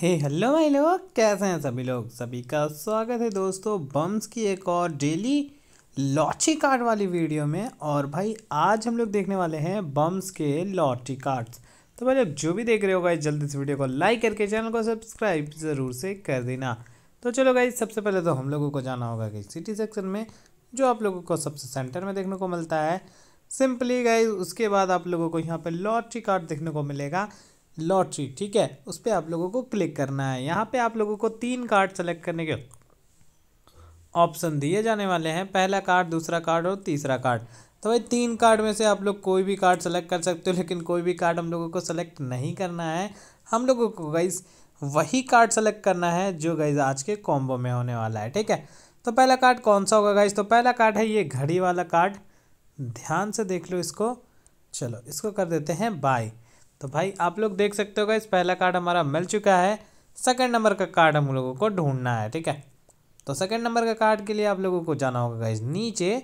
हे hello भाई लोग कैसे हैं सभी लोग सभी का स्वागत है दोस्तों बम्स की एक और डेली लॉटरी कार्ड वाली वीडियो में और भाई आज हम लोग देखने वाले हैं बम्स के लॉटरी कार्ड्स तो भाई लोग जो भी देख रहे हो गाइज जल्दी इस वीडियो को लाइक करके चैनल को सब्सक्राइब ज़रूर से कर देना तो चलो भाई सबसे पहले तो हम लोगों को जाना होगा कि सिटी सेक्शन में जो आप लोगों को सबसे सेंटर में देखने को मिलता है सिंपली गई उसके बाद आप लोगों को यहाँ पर लॉटरी कार्ड देखने को मिलेगा लॉटरी ठीक है उस पर आप लोगों को क्लिक करना है यहाँ पे आप लोगों को तीन कार्ड सेलेक्ट करने के ऑप्शन दिए जाने वाले हैं पहला कार्ड दूसरा कार्ड और तीसरा कार्ड तो भाई तीन कार्ड में से आप लोग कोई भी कार्ड सेलेक्ट कर सकते हो लेकिन कोई भी कार्ड हम लोगों को सेलेक्ट नहीं करना है हम लोगों को गाइज वही कार्ड सेलेक्ट करना है जो गाइज आज के कॉम्बो में होने वाला है ठीक है तो पहला कार्ड कौन सा होगा गाइज तो पहला कार्ड है ये घड़ी वाला कार्ड ध्यान से देख लो इसको चलो इसको कर देते हैं बाय तो भाई आप लोग देख सकते हो इस पहला कार्ड हमारा मिल चुका है सेकंड नंबर का कार्ड हम लोगों को ढूंढना है ठीक है तो सेकंड नंबर का कार्ड के लिए आप लोगों को जाना होगा गाइज नीचे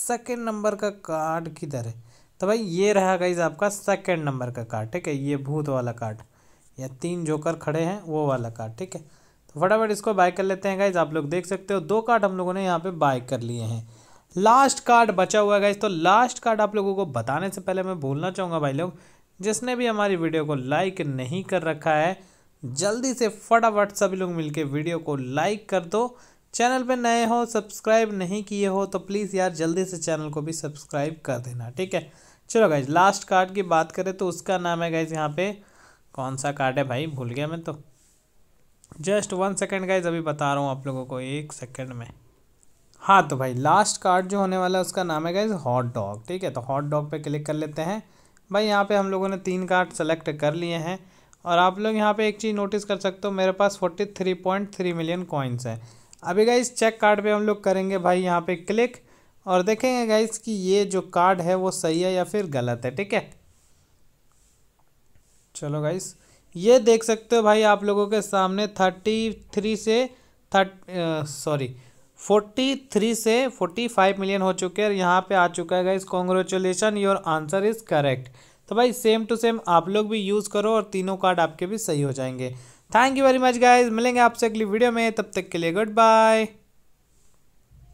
सेकंड नंबर का कार्ड किधर है तो भाई ये रहा गाइज आपका सेकंड नंबर का कार्ड ठीक है ये भूत वाला कार्ड या तीन जोकर खड़े हैं वो वाला कार्ड ठीक है तो फटाफट इसको बाय कर लेते हैं गाइज आप लोग देख सकते हो दो कार्ड हम लोगों ने यहाँ पे बाय कर लिए हैं लास्ट कार्ड बचा हुआ है गाइज तो लास्ट कार्ड आप लोगों को बताने से पहले मैं भूलना चाहूँगा भाई लोग जिसने भी हमारी वीडियो को लाइक नहीं कर रखा है जल्दी से फटाफट सभी लोग मिलके वीडियो को लाइक कर दो चैनल पे नए हो सब्सक्राइब नहीं किए हो तो प्लीज़ यार जल्दी से चैनल को भी सब्सक्राइब कर देना ठीक है चलो गाइज लास्ट कार्ड की बात करें तो उसका नाम है गाइज यहाँ पे कौन सा कार्ड है भाई भूल गया मैं तो जस्ट वन सेकेंड गाइज अभी बता रहा हूँ आप लोगों को एक सेकेंड में हाँ तो भाई लास्ट कार्ड जो होने वाला है उसका नाम है गाइज हॉट डॉग ठीक है तो हॉट डॉग पर क्लिक कर लेते हैं भाई यहाँ पे हम लोगों ने तीन कार्ड सेलेक्ट कर लिए हैं और आप लोग यहाँ पे एक चीज़ नोटिस कर सकते हो मेरे पास forty three point three million coins हैं अभी गाइस चेक कार्ड पे हम लोग करेंगे भाई यहाँ पे क्लिक और देखेंगे गाइस कि ये जो कार्ड है वो सही है या फिर गलत है ठीक है चलो गाइस ये देख सकते हो भाई आप लोगों के सामने थर्टी थ्री से थर्ट सॉरी फोर्टी थ्री से फोर्टी फाइव मिलियन हो चुके हैं और यहाँ पे आ चुका है guys congratulation your answer is correct तो भाई सेम टू सेम आप लोग भी यूज़ करो और तीनों कार्ड आपके भी सही हो जाएंगे thank you very much guys मिलेंगे आपसे अगली वीडियो में तब तक के लिए गुड बाय